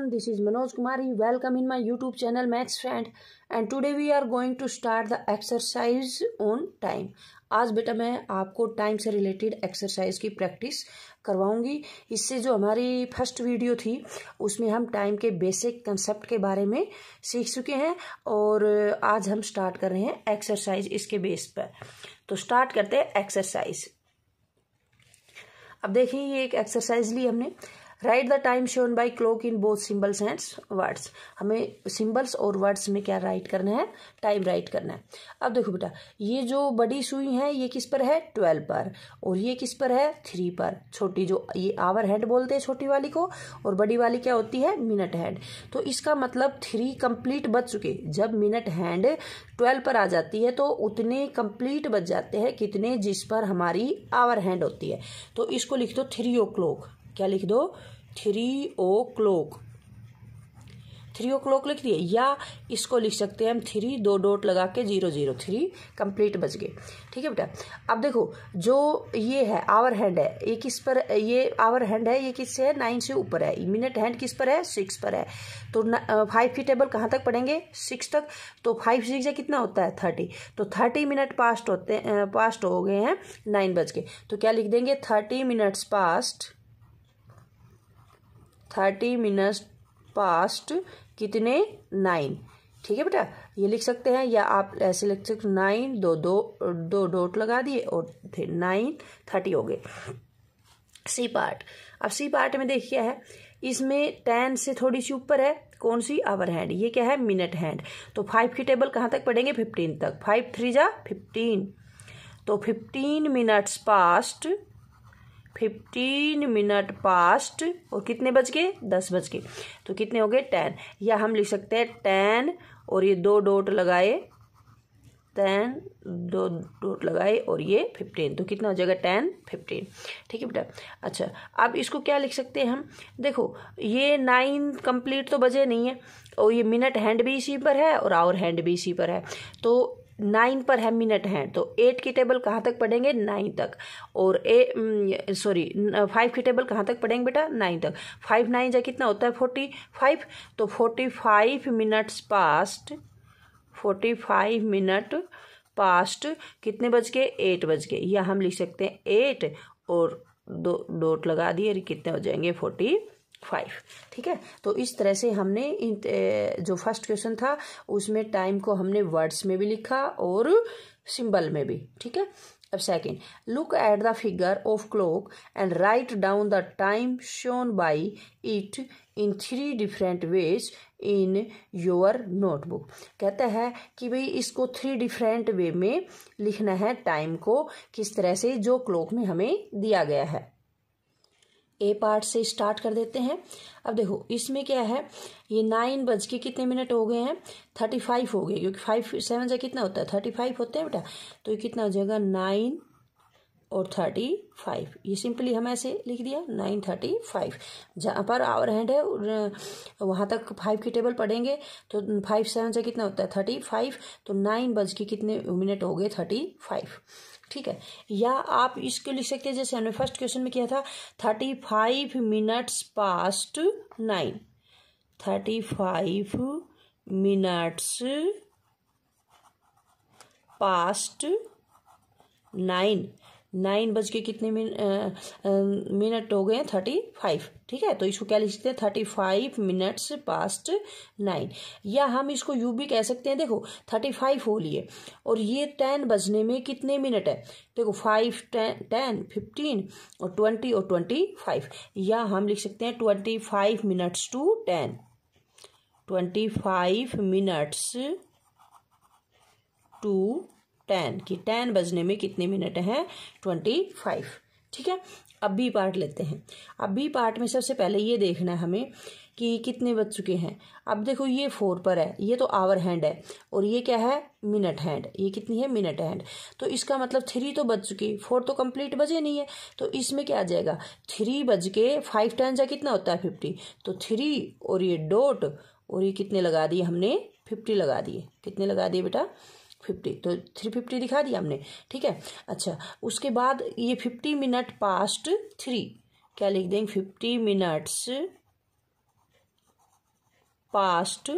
Everyone this is Manoj Kumar you welcome in my YouTube channel maths friend and today we are going to start the exercise on time आज बेटा मैं आपको time से related exercise की practice करवाऊंगी इससे जो हमारी फर्स्ट वीडियो थी उसमें हम टाइम के बेसिक कंसेप्ट के बारे में सीख चुके हैं और आज हम स्टार्ट कर रहे हैं एक्सरसाइज इसके बेस पर तो स्टार्ट करते हैं एक्सरसाइज अब देखिए ये एक एक्सरसाइज ली हमने write the time shown by clock in both symbols and words हमें सिम्बल्स और वर्ड्स में क्या राइट करना है टाइम राइट करना है अब देखो बेटा ये जो बड़ी सुई है ये किस पर है ट्वेल्व पर और ये किस पर है थ्री पर छोटी जो ये आवर हेड बोलते हैं छोटी वाली को और बड़ी वाली क्या होती है मिनट हैंड तो इसका मतलब थ्री कंप्लीट बच चुके जब मिनट हैंड ट्वेल्व पर आ जाती है तो उतने कंप्लीट बच जाते हैं कितने जिस पर हमारी आवर हैंड होती है तो इसको लिख दो थ्री ओ क्लोक क्या लिख दो three o'clock three o'clock लिख दिए या इसको लिख सकते हैं हम थ्री दो डॉट लगा के जीरो जीरो थ्री कंप्लीट बच गए ठीक है बेटा अब देखो जो ये है आवर हैंड है ये किस पर ये आवर हैंड है ये किस है नाइन से ऊपर है मिनट हैंड किस पर है सिक्स पर है तो फाइव की टेबल कहाँ तक पढ़ेंगे सिक्स तक तो फाइव सिक्स या कितना होता है थर्टी तो थर्टी मिनट पास्ट होते पास्ट हो गए हैं नाइन बज के तो क्या लिख देंगे thirty minutes past thirty minutes past कितने नाइन ठीक है बेटा ये लिख सकते हैं या आप ऐसे लिख सकते नाइन दो दो दो डोट लगा दिए और फिर नाइन थर्टी हो गए सी पार्ट अब सी पार्ट में देखिए है इसमें टेन से थोड़ी सी ऊपर है कौन सी आवर हैंड ये क्या है मिनट हैंड तो फाइव की टेबल कहाँ तक पढ़ेंगे फिफ्टीन तक फाइव थ्री जा फिफ्टीन तो fifteen minutes past fifteen minute past और कितने बज गए दस बज गए तो कितने हो गए टेन या हम लिख सकते हैं टेन और ये दो डोट लगाए टेन दो डोट लगाए और ये फिफ्टीन तो कितना हो जाएगा टेन फिफ्टीन ठीक है बेटा अच्छा अब इसको क्या लिख सकते हैं हम देखो ये नाइन कंप्लीट तो बजे नहीं है और ये मिनट हैंड भी इसी पर है और आवर हैंड भी इसी पर है तो नाइन पर है मिनट हैं तो एट की टेबल कहाँ तक पढ़ेंगे नाइन तक और ए सॉरी फाइव की टेबल कहाँ तक पढ़ेंगे बेटा नाइन तक फाइव नाइन जा कितना होता है फोर्टी फाइव तो forty five minutes past forty five minute past कितने बज के एट बज के या हम लिख सकते हैं एट और दो डोट लगा दिए कितने हो जाएंगे फोर्टी फाइव ठीक है तो इस तरह से हमने जो फर्स्ट क्वेश्चन था उसमें टाइम को हमने वर्ड्स में भी लिखा और सिंबल में भी ठीक है अब second look at the figure of clock and write down the time shown by it in three different ways in your notebook कहता है कि भाई इसको थ्री डिफरेंट वे में लिखना है टाइम को किस तरह से जो क्लॉक में हमें दिया गया है ए पार्ट से स्टार्ट कर देते हैं अब देखो इसमें क्या है ये नाइन बज के कितने मिनट हो गए हैं थर्टी फाइव हो गए क्योंकि फाइव सेवन से कितना होता है थर्टी फाइव होते हैं बेटा तो ये कितना हो जाएगा नाइन और थर्टी फाइव ये सिंपली हम ऐसे लिख दिया नाइन थर्टी फाइव जहाँ पर आवर हैंड है वहाँ तक फाइव की टेबल पढ़ेंगे तो फाइव सेवन से कितना होता है थर्टी फाइव तो नाइन बज के कितने मिनट हो गए थर्टी फाइव ठीक है या आप इसको लिख सकते हैं जैसे हमने फर्स्ट क्वेश्चन में किया था thirty five minutes past nine thirty five minutes past nine nine बज के कितने मिनट हो गए थर्टी फाइव ठीक है तो इसको क्या लिख सकते हैं thirty five minutes past nine या हम इसको यू भी कह सकते हैं देखो थर्टी फाइव हो लिए और ये टेन बजने में कितने मिनट है देखो फाइव टेन फिफ्टीन और ट्वेंटी और ट्वेंटी फाइव या हम लिख सकते हैं twenty five minutes to ten twenty five minutes to ten कि टेन बजने में कितने मिनट हैं ट्वेंटी फाइव ठीक है अब बी पार्ट लेते हैं अब बी पार्ट में सबसे पहले ये देखना है हमें कि कितने बज चुके हैं अब देखो ये फोर पर है ये तो आवर हैंड है और ये क्या है मिनट हैंड ये कितनी है मिनट हैंड तो इसका मतलब थ्री तो बज चुकी फोर तो कंप्लीट बजे नहीं है तो इसमें क्या आ जाएगा थ्री बज के फाइव टेन जा कितना होता है फिफ्टी तो थ्री और ये डोट और ये कितने लगा दिए हमने फिफ्टी लगा दिए कितने लगा दिए बेटा फिफ्टी तो थ्री फिफ्टी दिखा दिया हमने ठीक है अच्छा उसके बाद ये फिफ्टी मिनट पास्ट थ्री क्या लिख देंगे फिफ्टी मिनट्स पास्ट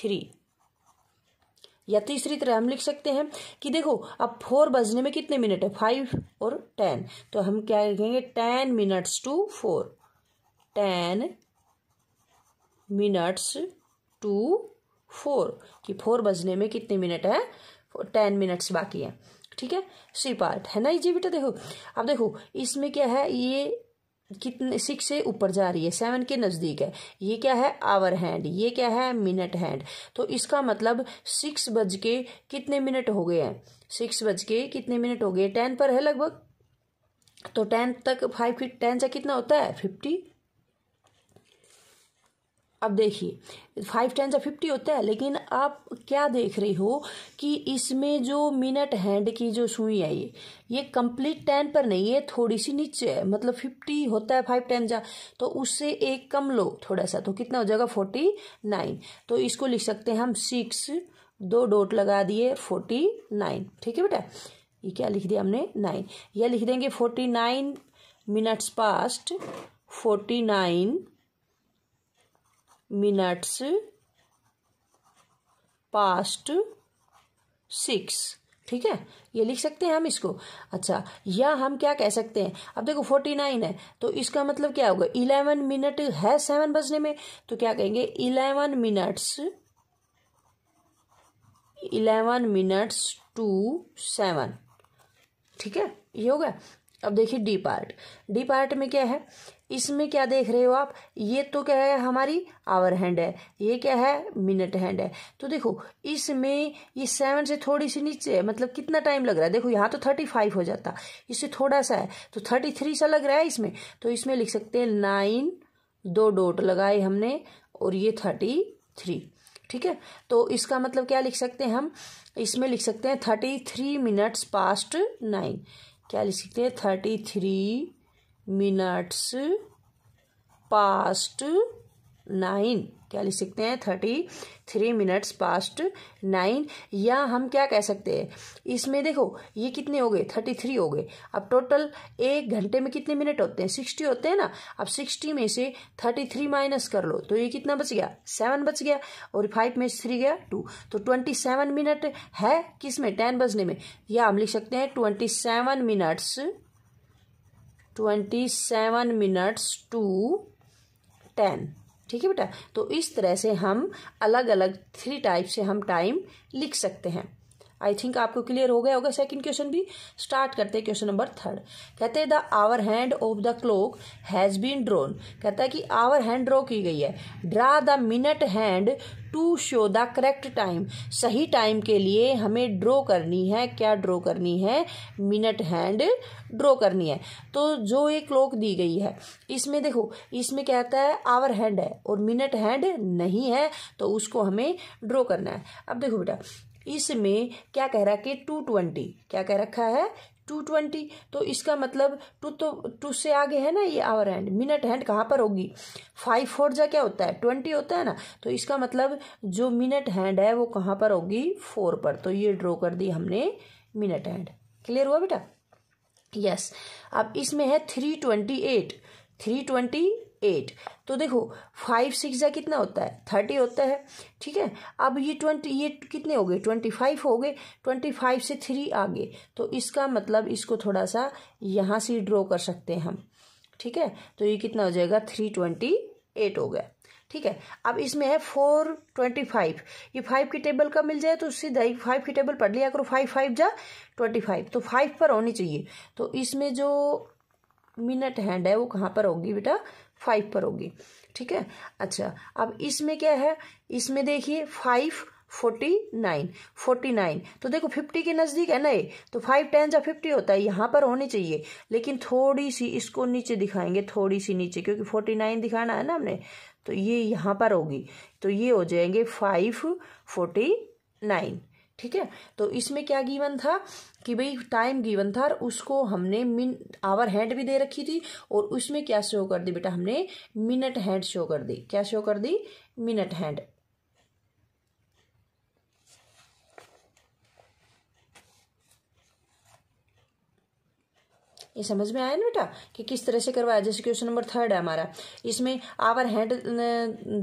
थ्री या तीसरी तरह हम लिख सकते हैं कि देखो अब फोर बजने में कितने मिनट है फाइव और टेन तो हम क्या लिखेंगे ten minutes to four ten minutes to four कि फोर बजने में कितने मिनट है टेन मिनट्स बाकी है ठीक है सी पार्ट है ना ये बेटा देखो अब देखो इसमें क्या है ये कितने सिक्स से ऊपर जा रही है सेवन के नज़दीक है ये क्या है आवर हैंड ये क्या है मिनट हैंड तो इसका मतलब सिक्स बज के कितने मिनट हो गए हैं सिक्स बज के कितने मिनट हो गए टेन पर है लगभग तो टेन तक फाइव फिट टेन से कितना होता है फिफ्टी अब देखिए फाइव टेन या फिफ्टी होता है लेकिन आप क्या देख रहे हो कि इसमें जो मिनट हैंड की जो सुई है ये ये कंप्लीट टेन पर नहीं है थोड़ी सी नीचे है मतलब फिफ्टी होता है फाइव टेन जा तो उससे एक कम लो थोड़ा सा तो कितना हो जाएगा फोर्टी नाइन तो इसको लिख सकते हैं हम सिक्स दो डोट लगा दिए फोर्टी नाइन ठीक है बेटा ये क्या लिख दिया हमने नाइन यह लिख देंगे forty nine minutes past forty nine minutes past six ठीक है ये लिख सकते हैं हम इसको अच्छा या हम क्या कह सकते हैं अब देखो फोर्टी नाइन है तो इसका मतलब क्या होगा इलेवन मिनट है सेवन बजने में तो क्या कहेंगे eleven minutes eleven minutes to seven ठीक है ये होगा अब देखिए डी पार्ट डी पार्ट में क्या है इसमें क्या देख रहे हो आप ये तो क्या है हमारी आवर हैंड है ये क्या है मिनट हैंड है तो देखो इसमें ये सेवन से थोड़ी सी नीचे है मतलब कितना टाइम लग रहा है देखो यहाँ तो थर्टी फाइव हो जाता इससे थोड़ा सा है तो थर्टी थ्री सा लग रहा है इसमें तो इसमें लिख सकते हैं नाइन दो डोट लगाए हमने और ये थर्टी थ्री ठीक है तो इसका मतलब क्या लिख सकते हैं हम इसमें लिख सकते हैं thirty three minutes past nine क्या लिख सकते हैं thirty three minutes past nine क्या लिख सकते हैं thirty three minutes past nine या हम क्या कह सकते हैं इसमें देखो ये कितने हो गए थर्टी थ्री हो गए अब टोटल एक घंटे में कितने मिनट होते हैं सिक्सटी होते हैं ना अब सिक्सटी में से थर्टी थ्री माइनस कर लो तो ये कितना बच गया सेवन बच गया और फाइव में से थ्री गया टू तो ट्वेंटी सेवन मिनट है किस में टेन बजने में या हम लिख सकते हैं twenty seven minutes twenty seven minutes to ten ठीक है बेटा तो इस तरह से हम अलग अलग थ्री टाइप से हम टाइम लिख सकते हैं आई थिंक आपको क्लियर हो गया होगा सेकंड क्वेश्चन भी स्टार्ट करते हैं क्वेश्चन नंबर थर्ड कहते हैं the hour hand of the clock has been drawn कहता है कि आवर हैंड ड्रॉ की गई है draw the minute hand to show the correct time सही टाइम के लिए हमें ड्रॉ करनी है क्या ड्रॉ करनी है मिनट हैंड ड्रॉ करनी है तो जो ये क्लॉक दी गई है इसमें देखो इसमें कहता है आवर हैंड है और मिनट हैंड नहीं है तो उसको हमें ड्रॉ करना है अब देखो बेटा इसमें क्या कह रहा है कि टू ट्वेंटी क्या कह रखा है टू ट्वेंटी तो इसका मतलब टू तो टू से आगे है ना ये आवर हैंड मिनट हैंड कहाँ पर होगी फाइव फोर जा क्या होता है ट्वेंटी होता है ना तो इसका मतलब जो मिनट हैंड है वो कहाँ पर होगी फोर पर तो ये ड्रॉ कर दी हमने मिनट हैंड क्लियर हुआ बेटा यस yes. अब इसमें है three twenty eight three twenty eight तो देखो फाइव सिक्स जै कितना होता है थर्टी होता है ठीक है अब ये ट्वेंटी ये कितने हो गए ट्वेंटी फाइव हो गए ट्वेंटी फाइव से थ्री आगे तो इसका मतलब इसको थोड़ा सा यहाँ से ड्रॉ कर सकते हैं हम ठीक है तो ये कितना हो जाएगा थ्री ट्वेंटी एट हो गया ठीक है अब इसमें है फोर ट्वेंटी फाइव ये फाइव की टेबल का मिल जाए तो सीधा ही फाइव की टेबल पढ़ लिया करो फाइव फाइव जा ट्वेंटी फाइव तो फाइव पर होनी चाहिए तो इसमें जो मिनट हैंड है वो कहाँ पर होगी बेटा फाइव पर होगी ठीक है अच्छा अब इसमें क्या है इसमें देखिए five forty nine forty nine तो देखो फिफ्टी के नज़दीक है ना ये तो फाइव टेन या फिफ्टी होता है यहाँ पर होनी चाहिए लेकिन थोड़ी सी इसको नीचे दिखाएंगे थोड़ी सी नीचे क्योंकि फोर्टी नाइन दिखाना है ना हमने तो ये यहाँ पर होगी तो ये हो जाएंगे फाइव फोर्टी नाइन ठीक है तो इसमें क्या गिवन था कि भाई टाइम गिवन था और उसको हमने मिन आवर हैंड भी दे रखी थी और उसमें क्या शो कर दी बेटा हमने मिनट हैंड शो कर दी क्या शो कर दी मिनट हैंड ये समझ में आया ना बेटा कि किस तरह से करवाया जैसे क्वेश्चन नंबर थर्ड है हमारा इसमें आवर हैंड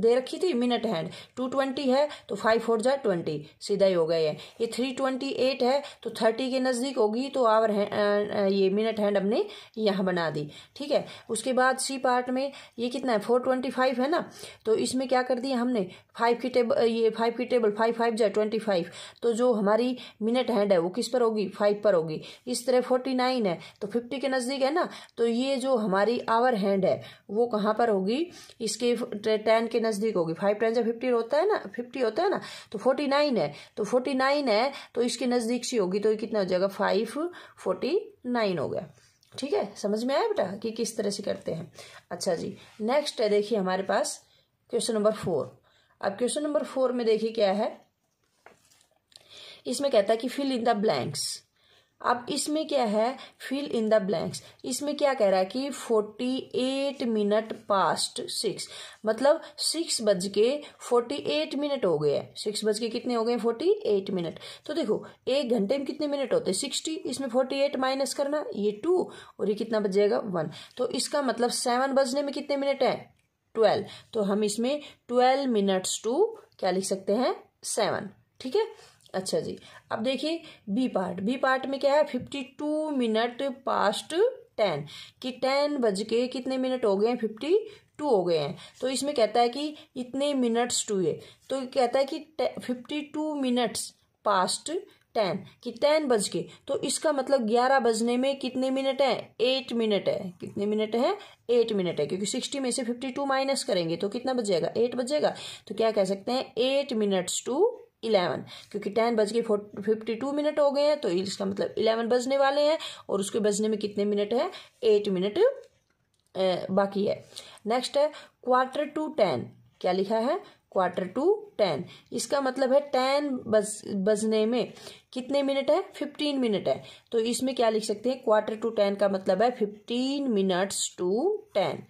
दे रखी थी मिनट हैंड टू ट्वेंटी है तो फाइव फोर जाए ट्वेंटी सीधा ही हो गए है ये थ्री ट्वेंटी एट है तो थर्टी के नज़दीक होगी तो आवर ये मिनट हैंड हमने यहाँ बना दी ठीक है उसके बाद सी पार्ट में ये कितना है फोर ट्वेंटी फाइव है ना तो इसमें क्या कर दिया हमने फाइव की टेबल ये फाइव की टेबल फाइव फाइव जाए ट्वेंटी फाइव तो जो हमारी मिनट हैंड है वो किस पर होगी फाइव पर होगी इस तरह फोर्टी नाइन है तो फिफ्टी के नज़दीक है ना तो ये जो हमारी आवर हैंड है वो कहाँ पर होगी इसके टेन के नज़दीक होगी फाइव टेन से फिफ्टी होता है ना फिफ्टी होता है ना तो फोर्टी नाइन है तो फोर्टी नाइन है तो इसके नज़दीक सी होगी तो ये कितना हो जाएगा फाइव फोर्टी नाइन हो गया ठीक है समझ में आया बेटा कि किस तरह से करते हैं अच्छा जी नेक्स्ट है देखिए हमारे पास क्वेश्चन नंबर फोर अब क्वेश्चन नंबर फोर में देखिए क्या है इसमें कहता है कि फिल इन द ब्लैंक्स अब इसमें क्या है फिल इन द ब्लैंक्स इसमें क्या कह रहा है कि forty eight minute past six मतलब सिक्स बज के फोर्टी एट मिनट हो गए सिक्स बज के कितने हो गए फोर्टी एट मिनट तो देखो एक घंटे में कितने मिनट होते हैं सिक्सटी इसमें फोर्टी एट माइनस करना ये टू और ये कितना बज जाएगा वन तो इसका मतलब सेवन बजने में कितने मिनट है ट्वेल्व तो हम इसमें ट्वेल्व मिनट्स टू क्या लिख सकते हैं सेवन ठीक है अच्छा जी अब देखिए बी पार्ट बी पार्ट में क्या है fifty two minute past ten कि टेन बज के कितने मिनट हो गए हैं फिफ्टी टू हो गए हैं तो इसमें कहता है कि इतने मिनट्स टू है तो कहता है कि fifty two minutes past ten कि टेन बज के तो इसका मतलब ग्यारह बजने में कितने मिनट है एट मिनट है कितने मिनट है एट मिनट है क्योंकि सिक्सटी में से फिफ्टी टू माइनस करेंगे तो कितना बजेगा एट बजेगा तो क्या कह सकते हैं एट मिनट्स टू इलेवन क्योंकि टेन बज के फिफ्टी टू मिनट हो गए हैं तो इसका मतलब इलेवन बजने वाले हैं और उसके बजने में कितने मिनट है एट मिनट बाकी है नेक्स्ट है क्वार्टर टू टेन क्या लिखा है क्वार्टर टू टेन इसका मतलब है टेन बज बजने में कितने मिनट है फिफ्टीन मिनट है तो इसमें क्या लिख सकते हैं क्वार्टर टू टेन का मतलब है fifteen minutes to ten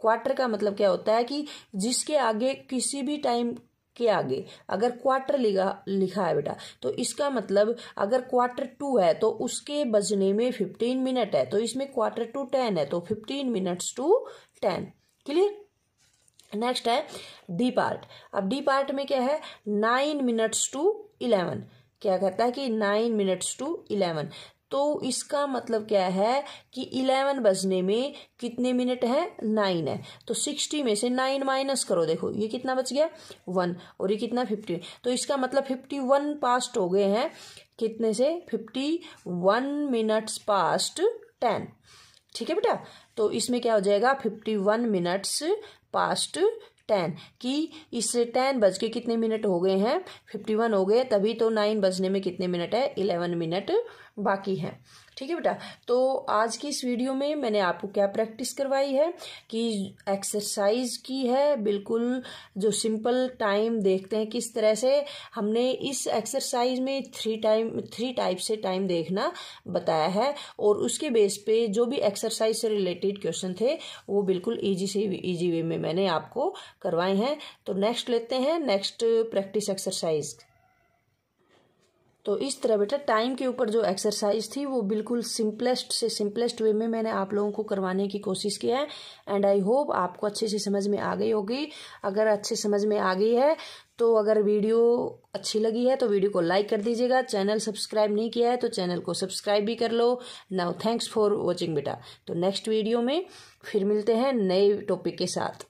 quarter का मतलब क्या होता है कि जिसके आगे किसी भी टाइम के आगे अगर क्वार्टर लिखा लिखा है बेटा तो इसका मतलब अगर क्वार्टर टू है तो उसके बजने में फिफ्टीन मिनट है तो इसमें क्वार्टर टू टेन है तो fifteen minutes to ten clear next है डी पार्ट अब डी पार्ट में क्या है नाइन मिनट्स टू इलेवन क्या कहता है कि नाइन मिनट्स टू इलेवन तो इसका मतलब क्या है कि इलेवन बजने में कितने मिनट है नाइन है तो सिक्सटी में से नाइन माइनस करो देखो ये कितना बच गया वन और ये कितना फिफ्टी तो इसका मतलब फिफ्टी वन पास्ट हो गए हैं कितने से fifty one minutes past ten ठीक है बेटा तो इसमें क्या हो जाएगा fifty one minutes past ten कि इससे टेन बज के कितने मिनट हो गए हैं फिफ्टी वन हो गए तभी तो नाइन बजने में कितने मिनट है इलेवन मिनट बाकी है ठीक है बेटा तो आज की इस वीडियो में मैंने आपको क्या प्रैक्टिस करवाई है कि एक्सरसाइज की है बिल्कुल जो सिंपल टाइम देखते हैं किस तरह से हमने इस एक्सरसाइज में थ्री टाइम थ्री टाइप से टाइम देखना बताया है और उसके बेस पे जो भी एक्सरसाइज से रिलेटेड क्वेश्चन थे वो बिल्कुल ईजी से ईजी वे में मैंने आपको करवाए हैं तो नेक्स्ट लेते हैं नेक्स्ट प्रैक्टिस एक्सरसाइज तो इस तरह बेटा टाइम के ऊपर जो एक्सरसाइज थी वो बिल्कुल सिंपलेस्ट से सिंपलेस्ट वे में मैंने आप लोगों को करवाने की कोशिश की है एंड आई होप आपको अच्छे से समझ में आ गई होगी अगर अच्छे समझ में आ गई है तो अगर वीडियो अच्छी लगी है तो वीडियो को लाइक कर दीजिएगा चैनल सब्सक्राइब नहीं किया है तो चैनल को सब्सक्राइब भी कर लो नाउ थैंक्स फॉर वॉचिंग बेटा तो नेक्स्ट वीडियो में फिर मिलते हैं नए टॉपिक के साथ